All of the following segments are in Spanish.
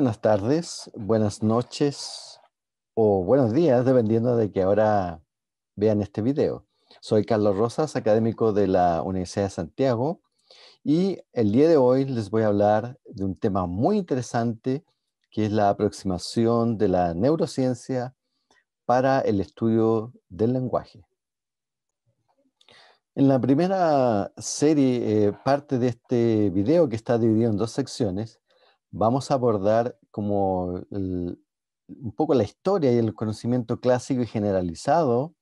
buenas tardes, buenas noches o buenos días, dependiendo de que ahora vean este video. Soy Carlos Rosas, académico de la Universidad de Santiago, y el día de hoy les voy a hablar de un tema muy interesante que es la aproximación de la neurociencia para el estudio del lenguaje. En la primera serie, eh, parte de este video que está dividido en dos secciones, vamos a abordar como un poco la historia y el conocimiento clásico y generalizado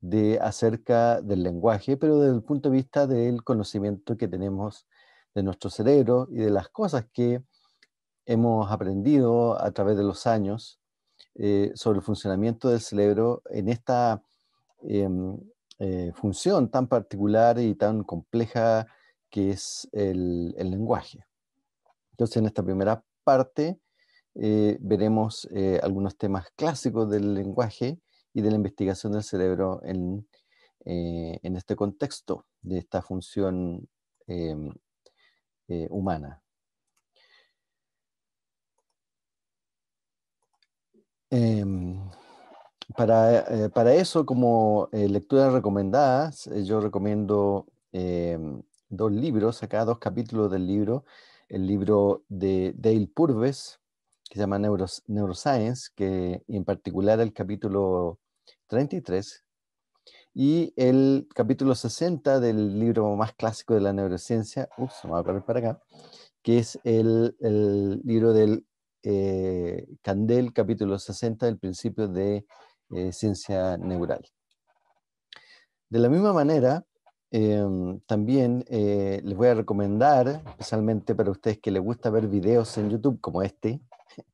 de acerca del lenguaje, pero desde el punto de vista del conocimiento que tenemos de nuestro cerebro y de las cosas que hemos aprendido a través de los años eh, sobre el funcionamiento del cerebro en esta em, eh, función tan particular y tan compleja que es el lenguaje. Entonces, en esta primera parte eh, veremos eh, algunos temas clásicos del lenguaje y de la investigación del cerebro en, eh, este contexto de esta función em, humana. Em, para, para, eso, como lecturas recomendadas, yo recomiendo em, dos libros, acá dos capítulos del libro el libro de Dale Purves, que se llama Neuroscience, que en particular el capítulo 33, y el capítulo 60 del libro más clásico de la neurociencia, que es el, libro del eh, Candel, capítulo 60, del principio de eh, ciencia neural. De la misma manera, Em, eh, también les voy a recomendar, especialmente para ustedes que les gusta ver videos en YouTube como este,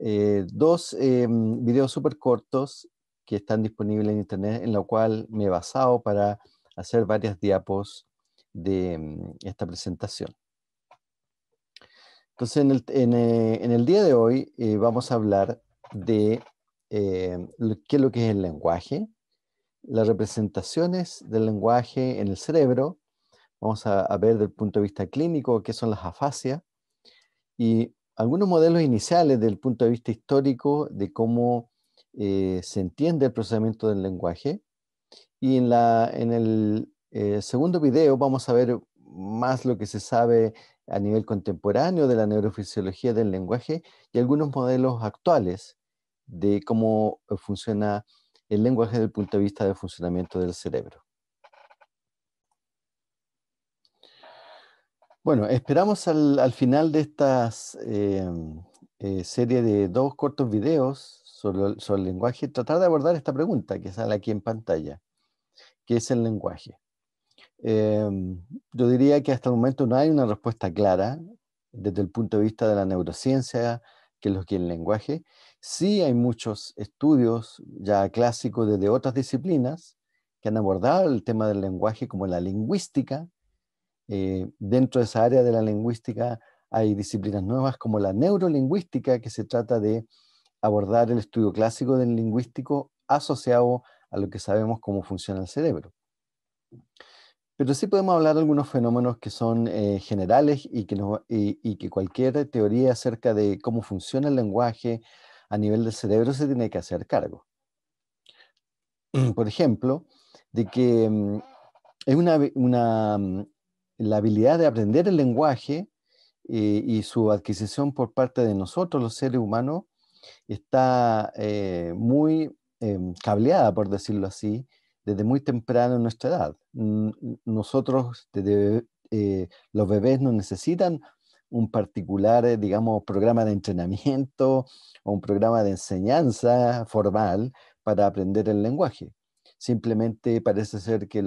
eh, dos em, videos súper cortos que están disponibles en Internet, en lo cual me he basado para hacer varias diapos de em, esta presentación. Entonces, en el, en eh, el día de hoy eh, vamos a hablar de qué es lo que es el lenguaje, las representaciones del lenguaje en el cerebro. Vamos a, ver del punto de vista clínico qué son las afasias y algunos modelos iniciales desde el punto de vista histórico de cómo eh, se entiende el procesamiento del lenguaje. Y en, en el eh, segundo video vamos a ver más lo que se sabe a nivel contemporáneo de la neurofisiología del lenguaje y algunos modelos actuales de cómo funciona el lenguaje desde el punto de vista del funcionamiento del cerebro. Bueno, esperamos al, final de esta em, eh, serie de dos cortos videos sobre, el lenguaje tratar de abordar esta pregunta que sale aquí en pantalla. que es el lenguaje? Em, yo diría que hasta el momento no hay una respuesta clara desde el punto de vista de la neurociencia, que lo que es el lenguaje, Sí hay muchos estudios ya clásicos desde otras disciplinas que han abordado el tema del lenguaje como la lingüística. Eh, dentro de esa área de la lingüística hay disciplinas nuevas como la neurolingüística, que se trata de abordar el estudio clásico del lingüístico asociado a lo que sabemos cómo funciona el cerebro. Pero sí podemos hablar de algunos fenómenos que son eh, generales y que cualquier teoría acerca de cómo funciona el lenguaje, a nivel del cerebro se tiene que hacer cargo. Por ejemplo, de que mm, es mm, la habilidad de aprender el lenguaje eh, y su adquisición por parte de nosotros, los seres humanos, está eh, muy em, cableada, por decirlo así, desde muy temprano en nuestra edad. Nosotros, eh, los bebés, no necesitan un particular, eh, digamos, programa de entrenamiento o un programa de enseñanza formal para aprender el lenguaje. Simplemente parece ser que,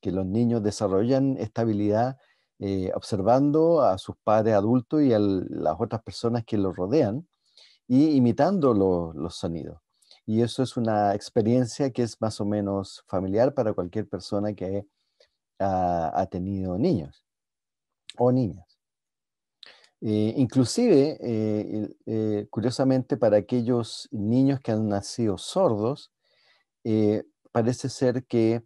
que los niños desarrollan esta habilidad eh, observando a sus padres adultos y a las otras personas que los rodean y imitando los sonidos. Y eso es una experiencia que es más o menos familiar para cualquier persona que ha tenido niños o niñas. Eh, inclusive, eh, eh, curiosamente, para aquellos niños que han nacido sordos, parece ser que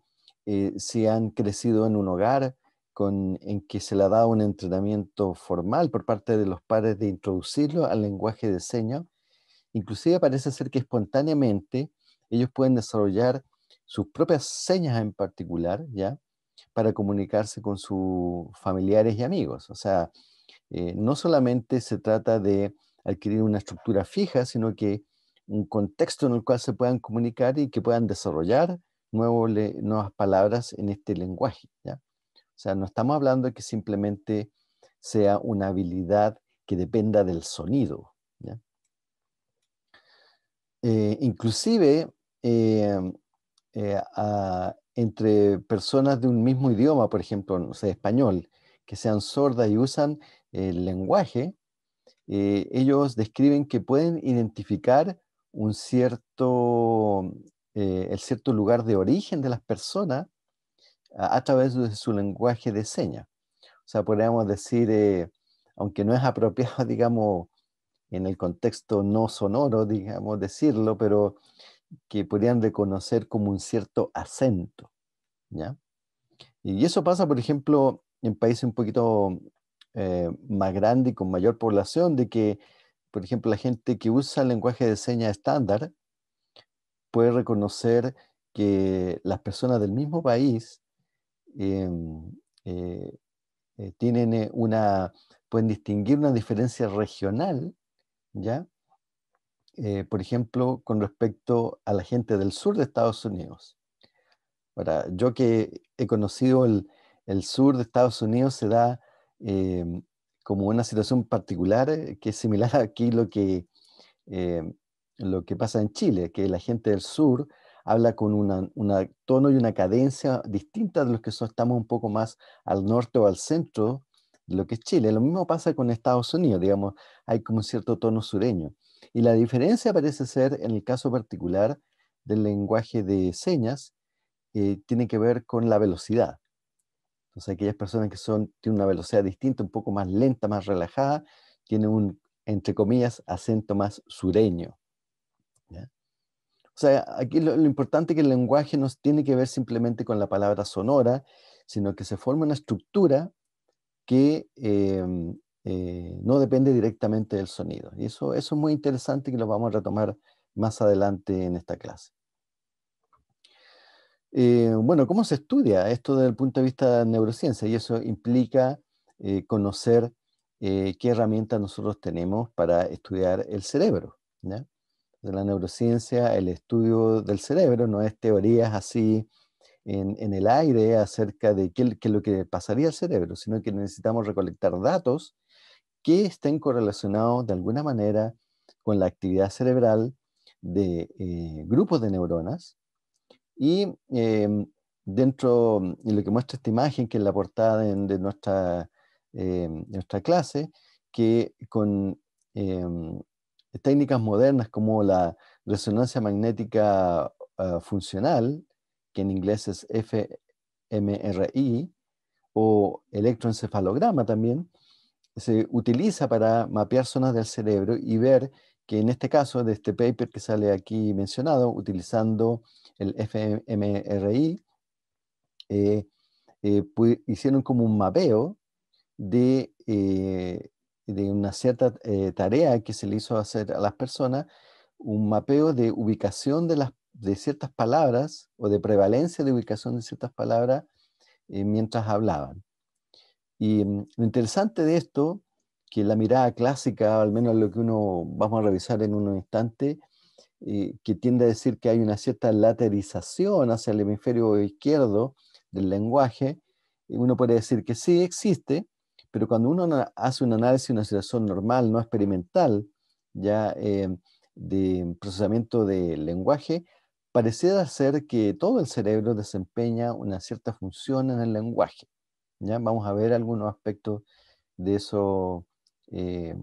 si han crecido en un hogar en que se le ha dado un entrenamiento formal por parte de los padres de introducirlo al lenguaje de señas, inclusive parece ser que espontáneamente ellos pueden desarrollar sus propias señas en particular, ¿ya? Para comunicarse con sus familiares y amigos. O sea, eh, no solamente se trata de adquirir una estructura fija, sino que un contexto en el cual se puedan comunicar y que puedan desarrollar nuevas palabras en este lenguaje. O sea, no estamos hablando de que simplemente sea una habilidad que dependa del sonido. Eh, inclusive, eh, entre personas de un mismo idioma, por ejemplo, español, que sean sordas y usan el lenguaje, eh, ellos describen que pueden identificar un cierto, eh, el cierto lugar de origen de las personas a, través de su lenguaje de señas. O sea, podríamos decir, eh, aunque no es apropiado, digamos, en el contexto no sonoro, digamos, decirlo, pero que podrían reconocer como un cierto acento, Y eso pasa, por ejemplo, en países un poquito eh, más grandes y con mayor población, de que, por ejemplo, la gente que usa el lenguaje de señas estándar puede reconocer que las personas del mismo país eh, eh, tienen una, pueden distinguir una diferencia regional, ¿ya? por ejemplo, con respecto a la gente del sur de Estados Unidos. yo que he conocido el, el sur de Estados Unidos se da em, como una situación particular eh, que es similar a aquí lo que, em, lo que pasa en Chile, que la gente del sur habla con un tono y una cadencia distinta de los que estamos un poco más al norte o al centro de lo que es Chile. Lo mismo pasa con Estados Unidos, digamos, hay como un cierto tono sureño. Y la diferencia parece ser, en el caso particular del lenguaje de señas, eh, tiene que ver con la velocidad sea, aquellas personas que son, tienen una velocidad distinta, un poco más lenta, más relajada, tienen un, entre comillas, acento más sureño. O sea, aquí lo, importante es que el lenguaje no tiene que ver simplemente con la palabra sonora, sino que se forma una estructura que em, eh, no depende directamente del sonido. Y eso, eso es muy interesante que lo vamos a retomar más adelante en esta clase. Eh, bueno, ¿cómo se estudia esto desde el punto de vista de neurociencia? Y eso implica eh, conocer eh, qué herramientas nosotros tenemos para estudiar el cerebro. De la neurociencia, el estudio del cerebro no es teorías así en, el aire acerca de qué, qué, es lo que pasaría al cerebro, sino que necesitamos recolectar datos que estén correlacionados de alguna manera con la actividad cerebral de grupos de neuronas y em, dentro, de lo que muestra esta imagen, que es la portada de, nuestra, em, nuestra clase, que con em, técnicas modernas como la resonancia magnética ah, funcional, que en inglés es FMRI, o electroencefalograma también, se utiliza para mapear zonas del cerebro y ver que en este caso de este paper que sale aquí mencionado, utilizando el FMRI, eh, eh, hicieron como un mapeo de, eh, de una cierta tarea que se le hizo hacer a las personas, un mapeo de ubicación de, las, de ciertas palabras o de prevalencia de ubicación de ciertas palabras mientras hablaban. Y mm, lo interesante de esto que la mirada clásica, al menos lo que uno vamos a revisar en un instante, eh, que tiende a decir que hay una cierta laterización hacia el hemisferio izquierdo del lenguaje, eh, uno puede decir que sí existe, pero cuando uno hace un análisis, una situación normal, no experimental, ya eh, de procesamiento del lenguaje, pareciera ser que todo el cerebro desempeña una cierta función en el lenguaje. ¿ya? Vamos a ver algunos aspectos de eso eh,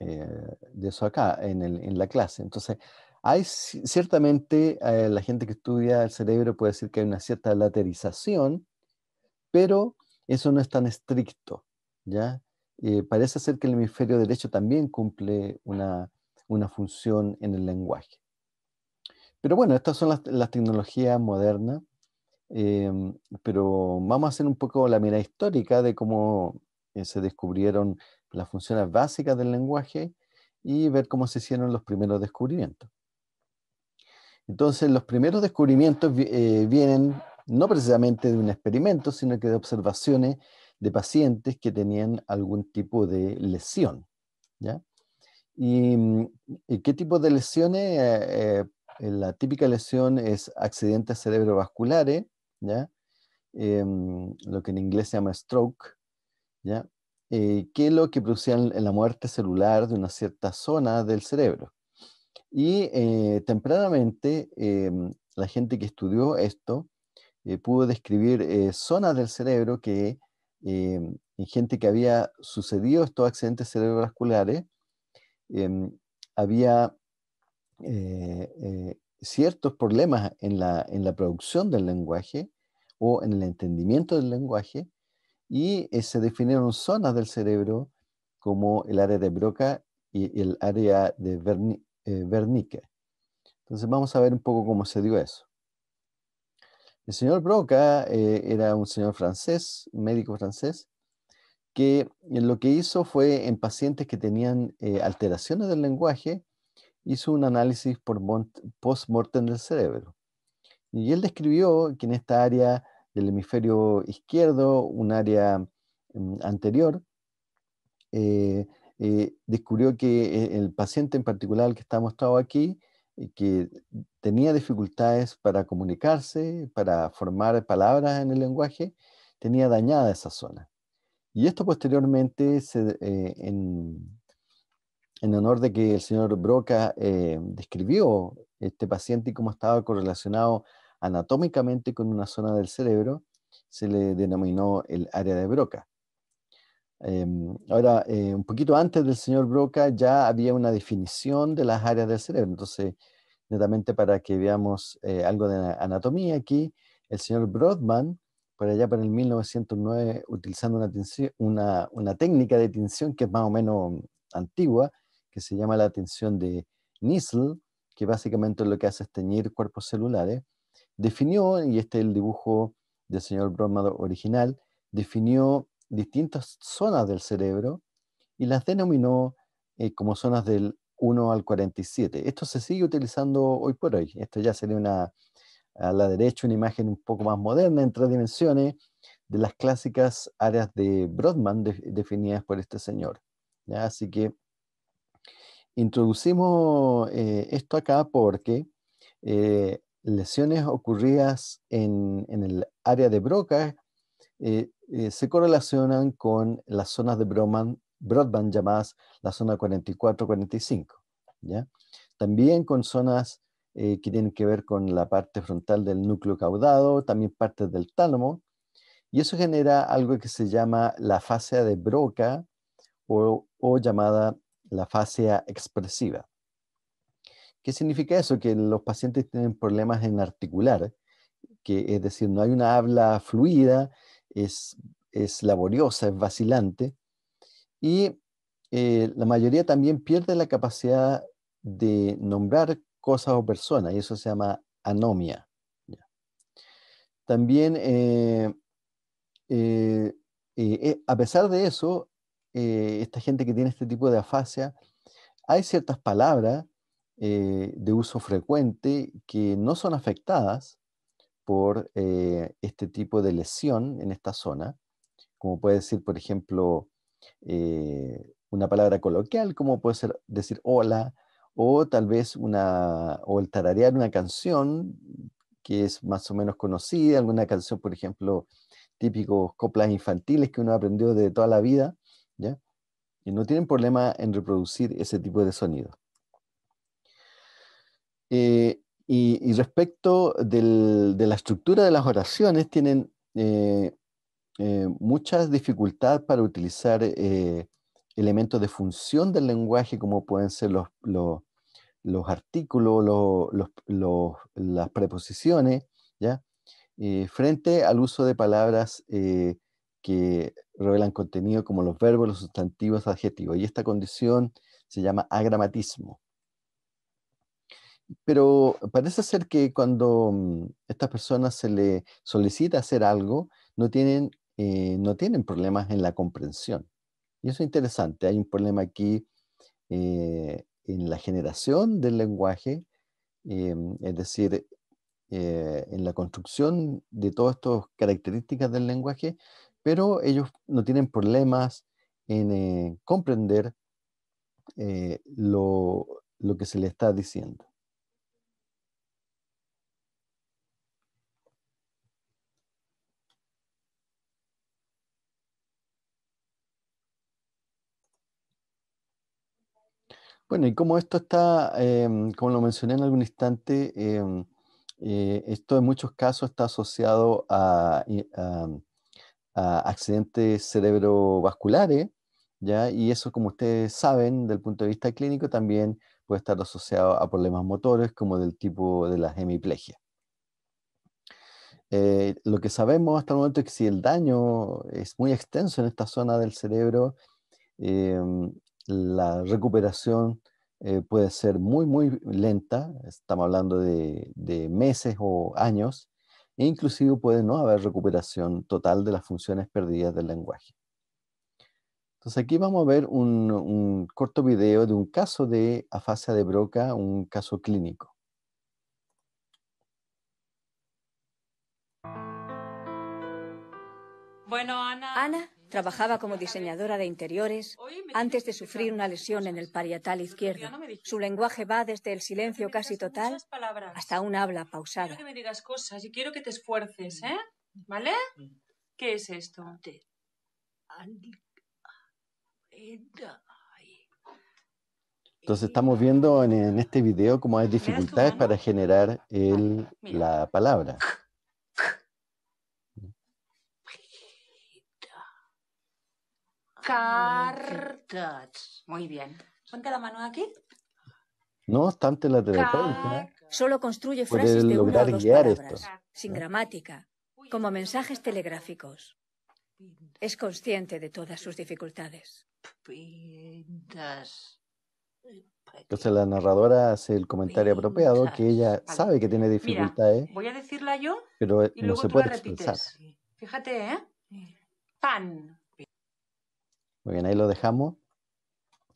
eh, de eso acá, en, la clase. Entonces, hay ciertamente eh, la gente que estudia el cerebro puede decir que hay una cierta laterización, pero eso no es tan estricto, ¿ya? parece ser que el hemisferio derecho también cumple una, función en el lenguaje. Pero bueno, estas son las, tecnologías modernas, pero vamos a hacer un poco la mirada histórica de cómo se descubrieron las funciones básicas del lenguaje y ver cómo se hicieron los primeros descubrimientos. Entonces, los primeros descubrimientos eh, vienen no precisamente de un experimento, sino que de observaciones de pacientes que tenían algún tipo de lesión. ¿ya? ¿Y, mm, qué tipo de lesiones? Eh, eh, la típica lesión es accidentes cerebrovasculares, ¿ya? Em, lo que en inglés se llama stroke, ¿ya? Eh, qué es lo que producía la muerte celular de una cierta zona del cerebro. Y eh, tempranamente eh, la gente que estudió esto pudo describir zonas del cerebro que en gente que había sucedido estos accidentes cerebrovasculares em, había ciertos problemas en la, en la producción del lenguaje o en el entendimiento del lenguaje y eh, se definieron zonas del cerebro como el área de Broca y el área de Wernicke. Eh, Entonces vamos a ver un poco cómo se dio eso. El señor Broca eh, era un señor francés, médico francés, que lo que hizo fue en pacientes que tenían alteraciones del lenguaje, hizo un análisis por post-mortem del cerebro. Y él describió que en esta área del hemisferio izquierdo, un área mm, anterior, eh, eh, descubrió que eh, el paciente en particular que está mostrado aquí, que tenía dificultades para comunicarse, para formar palabras en el lenguaje, tenía dañada esa zona. Y esto posteriormente, se, en, en, honor de que el señor Broca describió este paciente y cómo estaba correlacionado anatómicamente con una zona del cerebro, se le denominó el área de Broca. Em, ahora, eh, un poquito antes del señor Broca ya había una definición de las áreas del cerebro, entonces, netamente para que veamos eh, algo de anatomía aquí, el señor Brodman, por allá para el 1909, utilizando una, una, técnica de tinción que es más o menos antigua, que se llama la tinción de Nissl, que básicamente lo que hace es teñir cuerpos celulares, definió, y este es el dibujo del señor Brodmann original, definió distintas zonas del cerebro y las denominó eh, como zonas del 1 al 47. Esto se sigue utilizando hoy por hoy. Esto ya sería una, a la derecha una imagen un poco más moderna en tres dimensiones de las clásicas áreas de Brodmann definidas por este señor. Así que introducimos eh, esto acá porque eh, lesiones ocurridas en, el área de Broca eh, eh, se correlacionan con las zonas de broadband, llamadas la zona 44-45. También con zonas eh, que tienen que ver con la parte frontal del núcleo caudado, también parte del tálamo, y eso genera algo que se llama la fascia de Broca o, o llamada la fascia expresiva. ¿Qué significa eso? Que los pacientes tienen problemas en articular, que es decir, no hay una habla fluida, es, laboriosa, es vacilante, y eh, la mayoría también pierde la capacidad de nombrar cosas o personas, y eso se llama anomia. También, eh, eh, a pesar de eso, esta gente que tiene este tipo de afasia, hay ciertas palabras eh, de uso frecuente que no son afectadas por eh, este tipo de lesión en esta zona, como puede decir, por ejemplo, eh, una palabra coloquial, como puede ser decir hola, o tal vez una, o el tararear una canción que es más o menos conocida, alguna canción, por ejemplo, típicos coplas infantiles que uno aprendió de toda la vida, ¿ya? Y no tienen problema en reproducir ese tipo de sonido. Eh, y, respecto de la estructura de las oraciones, tienen eh, eh, mucha dificultad para utilizar elementos de función del lenguaje, como pueden ser los, artículos, las preposiciones, ¿ya? frente al uso de palabras que revelan contenido como los verbos, los sustantivos, adjetivos. Y esta condición se llama agramatismo. Pero parece ser que cuando a mm, estas personas se le solicita hacer algo, eh, no tienen, problemas en la comprensión. Y eso es interesante. Hay un problema aquí eh, en la generación del lenguaje, em, es decir, eh, en la construcción de todas estas características del lenguaje, pero ellos no tienen problemas en comprender lo, lo que se le está diciendo. Bueno, y como esto está, em, como lo mencioné en algún instante, em, eh, esto en muchos casos está asociado a, accidentes cerebrovasculares, ¿ya? y eso, como ustedes saben, del punto de vista clínico, también puede estar asociado a problemas motores, como del tipo de la hemiplegia. Eh, lo que sabemos hasta el momento es que si el daño es muy extenso en esta zona del cerebro, em, la recuperación eh, puede ser muy, muy lenta, estamos hablando de, meses o años, e inclusive puede no haber recuperación total de las funciones perdidas del lenguaje. Entonces aquí vamos a ver un, corto video de un caso de afasia de Broca, un caso clínico. Bueno, Ana. Trabajaba como diseñadora de interiores antes de sufrir una lesión en el parietal izquierdo. Su lenguaje va desde el silencio casi total hasta un habla pausada. Quiero que me digas cosas y quiero que te esfuerces, ¿eh? ¿Vale? ¿Qué es esto? Entonces estamos viendo en, este video cómo hay dificultades para generar ah, la palabra. Cartas. Muy bien. Ponte la mano aquí. No obstante la tele. solo construye frases de una o dos palabras, sin gramática, como mensajes telegráficos. Es consciente de todas sus dificultades. Entonces la narradora hace el comentario apropiado que ella sabe que tiene dificultades. ¿eh? voy a decirla yo, pero y luego no se puede la Fíjate, ¿eh? Pan, muy bien, ahí lo dejamos.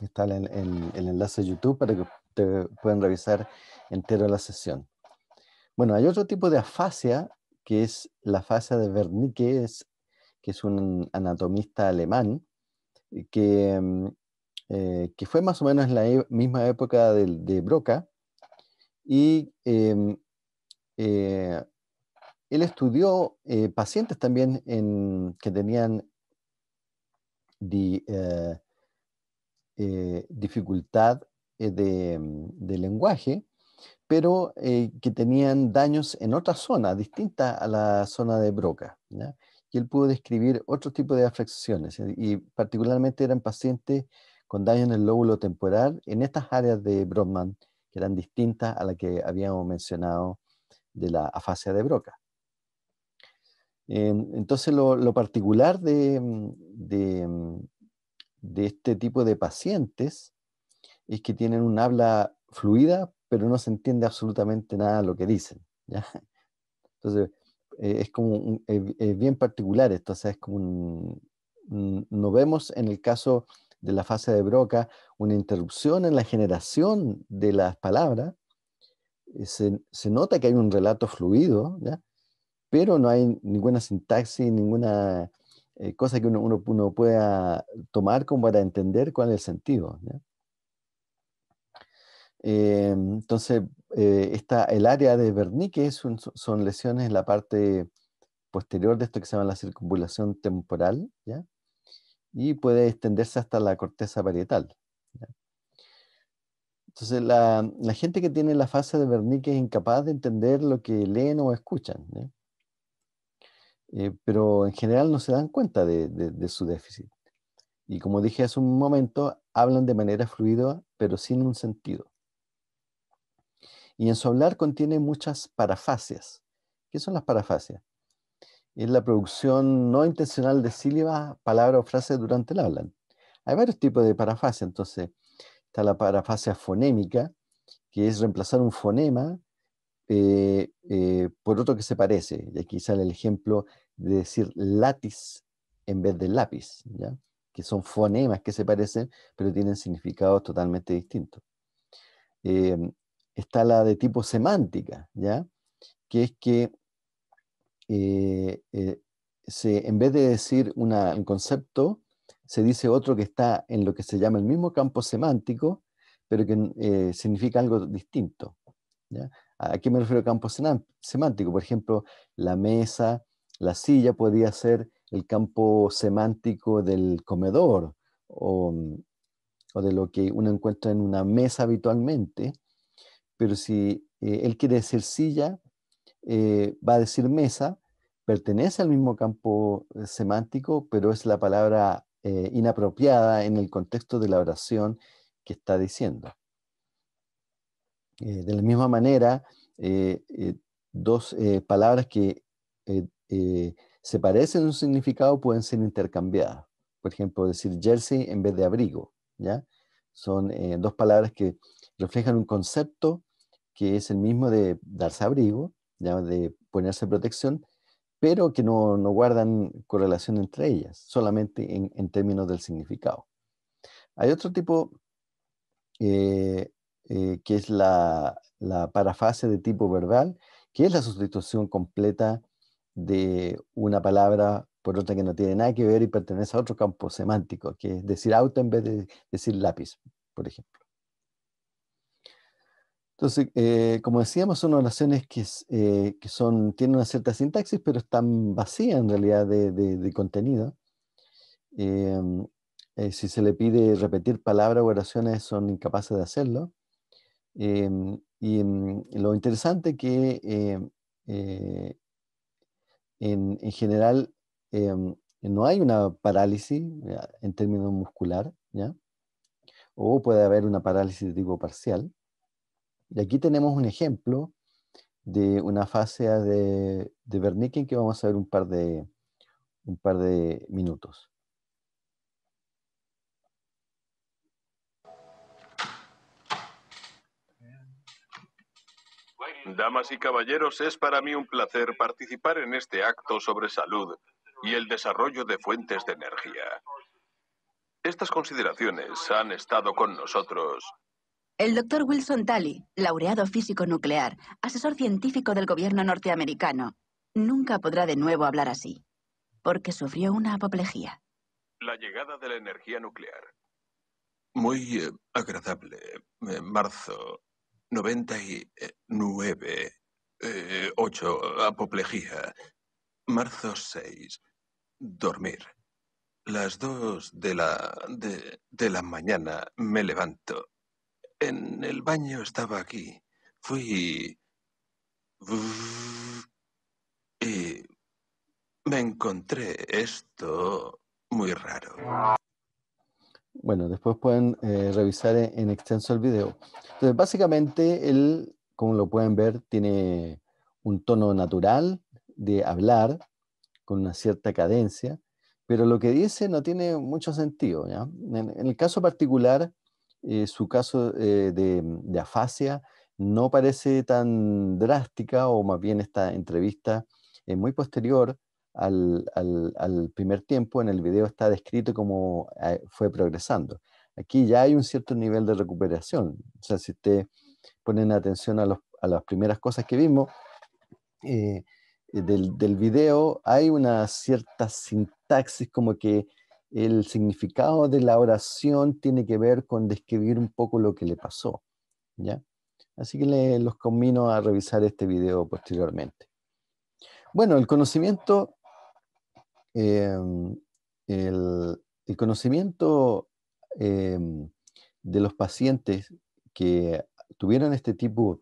Está el, el, enlace de YouTube para que puedan revisar entero la sesión. Bueno, hay otro tipo de afasia que es la afasia de Wernicke, es, que es un anatomista alemán que, eh, que fue más o menos en la e, misma época de, de Broca y em, eh, él estudió eh, pacientes también en, que tenían eh, eh, eh, de dificultad de, lenguaje, pero que tenían daños en otra zona, distinta a la zona de Broca. Y él pudo describir otro tipo de afecciones, y particularmente eran pacientes con daño en el lóbulo temporal en estas áreas de Brodmann, que eran distintas a las que habíamos mencionado de la afasia de Broca. Em, entonces, lo, particular mm, mm, de, este tipo de pacientes es que tienen un habla fluida, pero no se entiende absolutamente nada lo que dicen. Entonces, eh, es como bien particular esto, es como no vemos en el caso de la fase de Broca una interrupción en la generación de las palabras, eh, se, nota que hay un relato fluido, pero no hay ninguna sintaxis, ninguna eh, cosa que uno, pueda tomar como para entender cuál es el sentido. Eh, entonces, eh, el área de Wernicke son, lesiones en la parte posterior de esto que se llama la circunvulación temporal, ¿ya? y puede extenderse hasta la corteza parietal. Entonces, la, gente que tiene la fase de Wernicke es incapaz de entender lo que leen o escuchan. Eh, pero en general no se dan cuenta de, su déficit. Y como dije hace un momento, hablan de manera fluida, pero sin un sentido. Y en su hablar contiene muchas parafasias. ¿Qué son las parafasias? Es la producción no intencional de sílabas, palabras o frases durante el hablan. Hay varios tipos de parafasia entonces está la parafasia fonémica, que es reemplazar un fonema eh, eh, por otro que se parece, y aquí sale el ejemplo de decir látiz en vez de lápiz, ¿ya? que son fonemas que se parecen, pero tienen significados totalmente distintos. Eh, está la de tipo semántica, ¿ya? que es que en vez de decir un concepto, se dice otro que está en lo que se llama el mismo campo semántico, pero que significa algo distinto. ¿ya? ¿A qué me refiero a campo semántico? Por ejemplo, la mesa, la silla podría ser el campo semántico del comedor o, de lo que uno encuentra en una mesa habitualmente, pero si eh, él quiere decir silla, eh, va a decir mesa, pertenece al mismo campo eh, semántico, pero es la palabra inapropiada en el contexto de la oración que está diciendo. Eh, de la misma manera, eh, eh, dos palabras que se parecen en un significado pueden ser intercambiadas. Por ejemplo, decir jersey en vez de abrigo. ¿ya? Son dos palabras que reflejan un concepto que es el mismo de darse abrigo, de ponerse protección, pero que no, guardan correlación entre ellas, solamente en, términos del significado. Hay otro tipo eh, que es la, la parafase de tipo verbal, que es la sustitución completa de una palabra por otra que no tiene nada que ver y pertenece a otro campo semántico, que es decir auto en vez de decir lápiz, por ejemplo. Entonces, eh, como decíamos, son oraciones eh, que, son, tienen una cierta sintaxis, pero están vacías en realidad de, de, contenido. si se le pide repetir palabras o oraciones, son incapaces de hacerlo. Em, y em, lo interesante que em, eh, en, general no hay una parálisis en términos muscular, ¿ya? o puede haber una parálisis de tipo parcial. Y aquí tenemos un ejemplo de una fase de, de Wernicke que vamos a ver un par de, un par de minutos. Damas y caballeros, es para mí un placer participar en este acto sobre salud y el desarrollo de fuentes de energía. Estas consideraciones han estado con nosotros. El doctor Wilson Talley, laureado físico nuclear, asesor científico del gobierno norteamericano, nunca podrá de nuevo hablar así, porque sufrió una apoplejía. La llegada de la energía nuclear. Muy eh, agradable. En eh, marzo 99, 8, eh, apoplejía. Marzo 6, dormir. Las 2 de la, de, de la mañana me levanto. En el baño estaba aquí. Fui... Y me encontré esto muy raro. Bueno, después pueden eh, revisar e-, en, extenso el video. Entonces, básicamente, él, como lo pueden ver, tiene un tono natural de hablar con una cierta cadencia, pero lo que dice no tiene mucho sentido. En, el caso particular, eh, su caso eh, de, afasia no parece tan drástica, o más bien esta entrevista es muy posterior al, primer tiempo, en el video está descrito cómo ah, fue progresando. Aquí ya hay un cierto nivel de recuperación. O sea, si ustedes ponen atención a, las primeras cosas que vimos eh, eh, del, del, video, hay una cierta sintaxis como que el significado de la oración tiene que ver con describir un poco lo que le pasó. ¿ya? Así que los convino a revisar este video posteriormente. Bueno, el conocimiento Em, el, conocimiento em, de los pacientes que tuvieron este tipo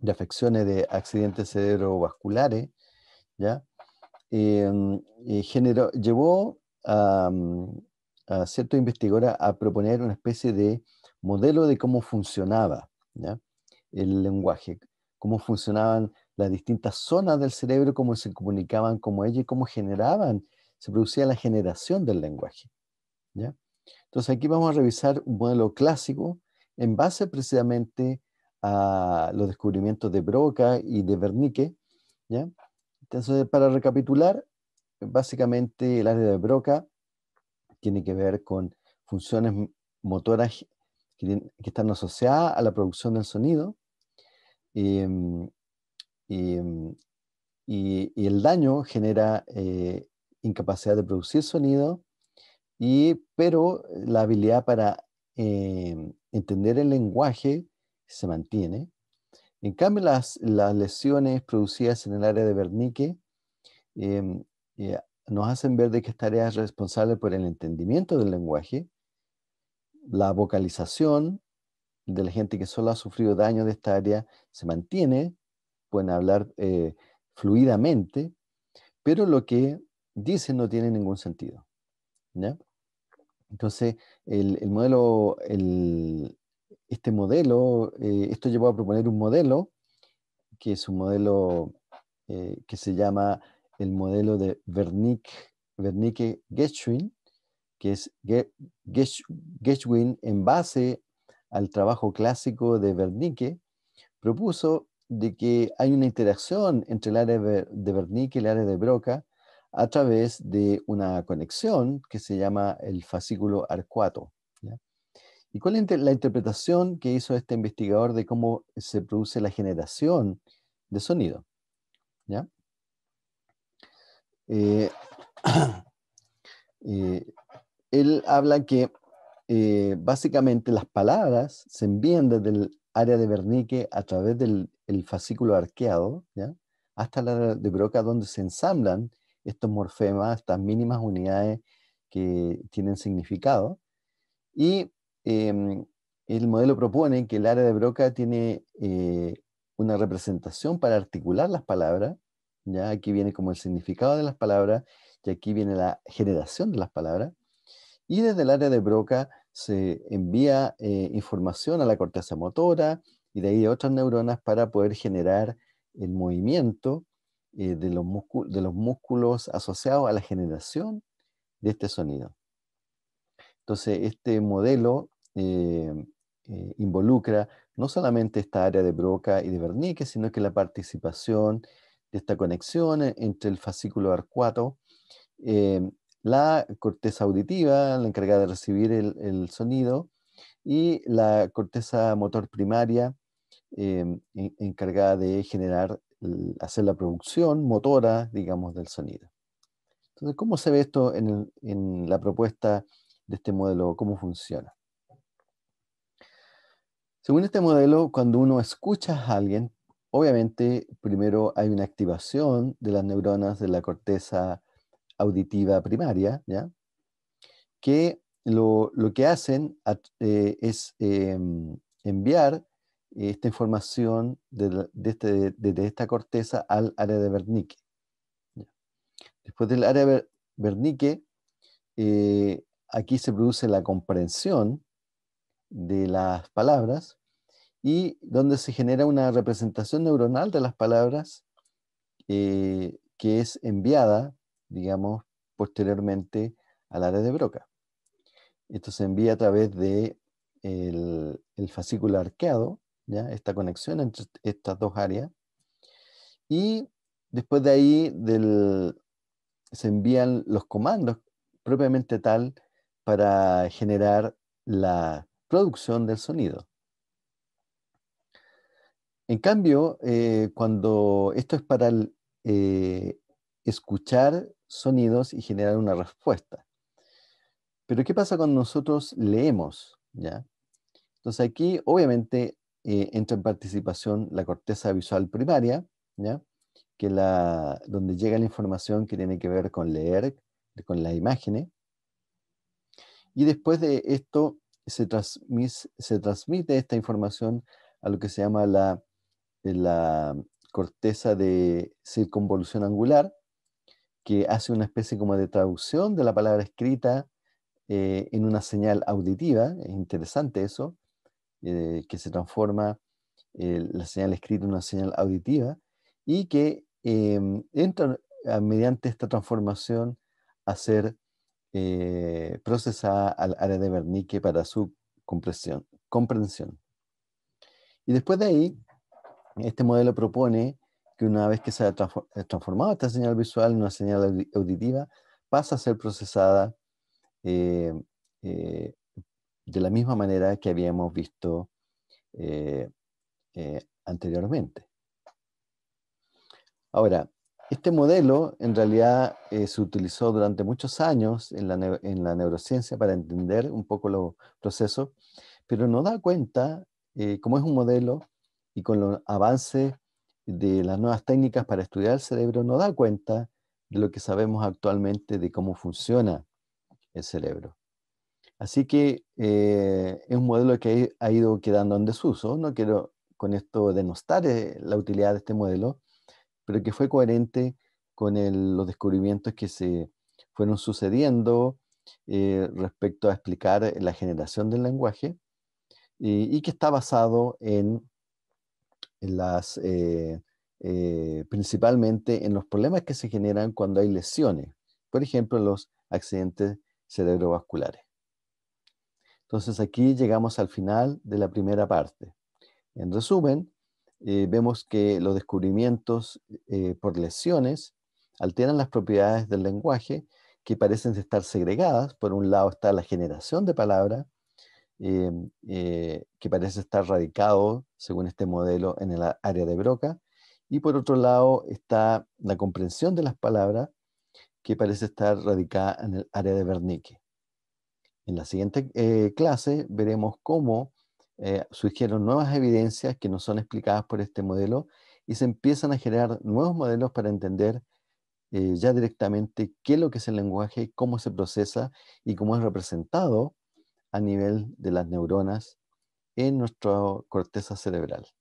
de afecciones de accidentes cerebrovasculares, ¿ya? Em, eh, llevó a, mm, a ciertos investigadores a proponer una especie de modelo de cómo funcionaba el lenguaje, cómo funcionaban las distintas zonas del cerebro, cómo se comunicaban como ella y cómo generaban se producía la generación del lenguaje. ¿ya? Entonces aquí vamos a revisar un modelo clásico en base precisamente a los descubrimientos de Broca y de Wernicke. ¿ya? Entonces, para recapitular, básicamente el área de Broca tiene que ver con funciones motoras que, están asociadas a la producción del sonido. Em, em, y, el daño genera eh, incapacidad de producir sonido, y, pero la habilidad para eh, entender el lenguaje se mantiene. En cambio, las, las lesiones producidas en el área de Bernique em, eh, nos hacen ver de que esta área es responsable por el entendimiento del lenguaje, la vocalización de la gente que solo ha sufrido daño de esta área se mantiene, pueden hablar eh, fluidamente, pero lo que dice no tiene ningún sentido. Entonces, el, modelo, el, este modelo, eh, esto llevó a proponer un modelo, que es un modelo eh, que se llama el modelo de Wernicke-Geschwin, que es Geschwin en base al trabajo clásico de Wernicke, propuso de que hay una interacción entre el área de Wernicke y el área de Broca, a través de una conexión que se llama el fascículo arcuato. ¿Y cuál es la interpretación que hizo este investigador de cómo se produce la generación de sonido? ¿ya? Eh, eh, él habla que eh, básicamente las palabras se envían desde el área de Bernique a través del el fascículo arqueado ¿ya? hasta la de Broca donde se ensamblan estos morfemas, estas mínimas unidades que tienen significado. Y em, el modelo propone que el área de Broca tiene eh, una representación para articular las palabras. Ya aquí viene como el significado de las palabras y aquí viene la generación de las palabras. Y desde el área de Broca se envía eh, información a la corteza motora y de ahí a otras neuronas para poder generar el movimiento eh, de, los músculos, asociados a la generación de este sonido. Entonces, este modelo eh, eh, involucra no solamente esta área de Broca y de vernique sino que la participación de esta conexión e-, entre el fascículo arcuato, la corteza auditiva, la encargada de recibir el, el sonido, y la corteza motor primaria, encargada de generar hacer la producción motora, digamos, del sonido. Entonces, ¿cómo se ve esto en, la propuesta de este modelo? ¿Cómo funciona? Según este modelo, cuando uno escucha a alguien, obviamente primero hay una activación de las neuronas de la corteza auditiva primaria, que lo, que hacen eh, es em, enviar esta información de, este, esta corteza al área de Wernicke. Después del área de Wernicke, eh, aquí se produce la comprensión de las palabras y donde se genera una representación neuronal de las palabras eh, que es enviada, digamos, posteriormente al área de Broca. Esto se envía a través de el fascículo arqueado esta conexión entre estas dos áreas. Y después de ahí se envían los comandos propiamente tal para generar la producción del sonido. En cambio, eh, cuando esto es para eh, escuchar sonidos y generar una respuesta. Pero ¿qué pasa cuando nosotros leemos? ¿ya? Entonces aquí, obviamente, eh, entra en participación la corteza visual primaria, ¿ya? Que la, donde llega la información que tiene que ver con leer, con las imágenes. Y después de esto se, transmis, se transmite esta información a lo que se llama la, la corteza de circunvolución angular, que hace una especie como de traducción de la palabra escrita eh, en una señal auditiva, es interesante eso, eh, que se transforma eh, la señal escrita en una señal auditiva y que em, entra mediante esta transformación a ser eh, procesada al área de bernique para su comprensión. Y después de ahí, este modelo propone que una vez que se ha transformado esta señal visual en una señal auditiva, pasa a ser procesada de la misma manera que habíamos visto eh, eh, anteriormente. Ahora, este modelo en realidad eh, se utilizó durante muchos años en la, neurociencia para entender un poco los procesos, pero no da cuenta como es un modelo y con los avances de las nuevas técnicas para estudiar el cerebro, no da cuenta de lo que sabemos actualmente de cómo funciona el cerebro. Así que eh, es un modelo que ha ido quedando en desuso. No quiero con esto denostar eh, la utilidad de este modelo, pero que fue coherente con los descubrimientos que se fueron sucediendo eh, respecto a explicar la generación del lenguaje y, que está basado en, las, principalmente en los problemas que se generan cuando hay lesiones, por ejemplo, los accidentes cerebrovasculares. Entonces aquí llegamos al final de la primera parte. En resumen, eh, vemos que los descubrimientos eh, por lesiones alteran las propiedades del lenguaje que parecen estar segregadas. Por un lado está la generación de palabras, eh, que parece estar radicado, según este modelo, en el área de Broca. Y por otro lado está la comprensión de las palabras, que parece estar radicada en el área de Wernicke. En la siguiente eh, clase veremos cómo eh, surgieron nuevas evidencias que no son explicadas por este modelo y se empiezan a generar nuevos modelos para entender eh, ya directamente qué es lo que es el lenguaje, cómo se procesa y cómo es representado a nivel de las neuronas en nuestra corteza cerebral.